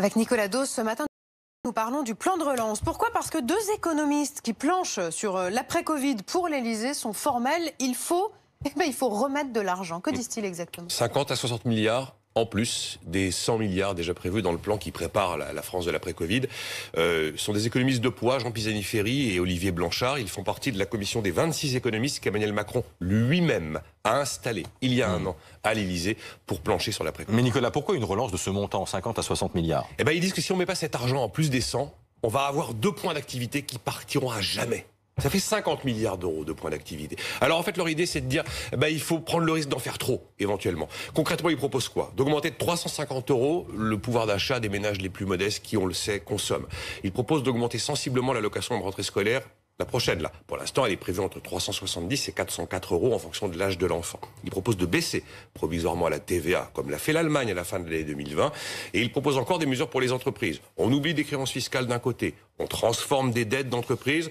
Avec Nicolas Dos ce matin. Nous parlons du plan de relance. Pourquoi Parce que deux économistes qui planchent sur euh, l'après-Covid pour l'Elysée sont formels. Il faut, eh ben, il faut remettre de l'argent. Que disent-ils exactement 50 à 60 milliards en plus des 100 milliards déjà prévus dans le plan qui prépare la, France de l'après-Covid. Euh, sont des économistes de poids, Jean Pisani-Ferry et Olivier Blanchard. Ils font partie de la commission des 26 économistes qu'Emmanuel Macron lui-même a installé il y a un hmm. an à l'Élysée pour plancher sur l'après-Covid. Mais Nicolas, pourquoi une relance de ce montant, 50 à 60 milliards Eh bien, ils disent que si on ne met pas cet argent en plus des 100, on va avoir deux points d'activité qui partiront à jamais. Ça fait 50 milliards d'euros de points d'activité. Alors en fait, leur idée, c'est de dire, bah, il faut prendre le risque d'en faire trop, éventuellement. Concrètement, ils proposent quoi D'augmenter de 350 euros le pouvoir d'achat des ménages les plus modestes qui, on le sait, consomment. Ils proposent d'augmenter sensiblement l'allocation de rentrée scolaire la prochaine, là, pour l'instant, elle est prévue entre 370 et 404 euros en fonction de l'âge de l'enfant. Ils proposent de baisser provisoirement la TVA, comme l'a fait l'Allemagne à la fin de l'année 2020, et ils proposent encore des mesures pour les entreprises. On oublie des créances fiscales d'un côté, on transforme des dettes d'entreprise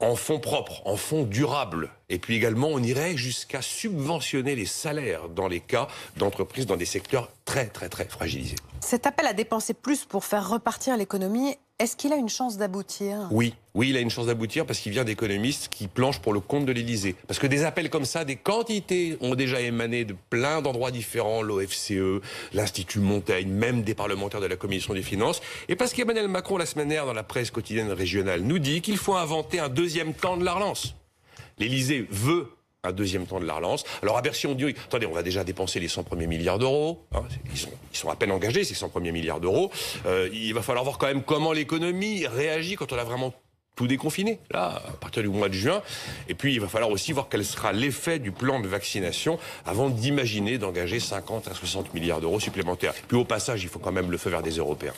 en fonds propres, en fonds durables. Et puis également, on irait jusqu'à subventionner les salaires dans les cas d'entreprises dans des secteurs très, très, très fragilisés. Cet appel à dépenser plus pour faire repartir l'économie est-ce qu'il a une chance d'aboutir Oui, oui, il a une chance d'aboutir parce qu'il vient d'économistes qui planchent pour le compte de l'Élysée. Parce que des appels comme ça, des quantités ont déjà émané de plein d'endroits différents, l'OFCE, l'Institut Montaigne, même des parlementaires de la Commission des Finances. Et parce qu'Emmanuel Macron, la semaine dernière, dans la presse quotidienne régionale, nous dit qu'il faut inventer un deuxième temps de la relance. L'Elysée veut un deuxième temps de la relance. Alors à Bercy, on dit, attendez, on va déjà dépenser les 100 premiers milliards d'euros. Hein, ils, sont, à peine engagés, ces 100 premiers milliards d'euros. Euh, il va falloir voir quand même comment l'économie réagit quand on a vraiment tout déconfiné, là, à partir du mois de juin. Et puis, il va falloir aussi voir quel sera l'effet du plan de vaccination avant d'imaginer d'engager 50 à 60 milliards d'euros supplémentaires. Puis au passage, il faut quand même le feu vert des Européens.